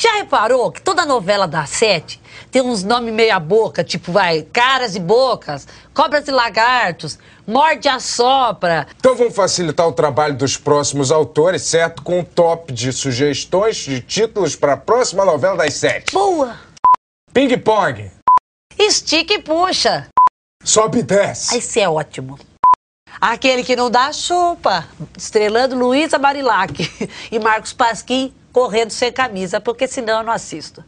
Já reparou que toda novela da Sete tem uns nomes meia boca, tipo, vai, caras e bocas, cobras e lagartos, morde a sopra. Então vamos facilitar o trabalho dos próximos autores, certo? Com um top de sugestões de títulos para a próxima novela das sete. Boa! Ping pong. Estica e puxa. Sobe e desce. Ah, Esse é ótimo. Aquele que não dá chupa, estrelando Luísa Barilac e Marcos Pasquim Correndo sem camisa, porque senão eu não assisto.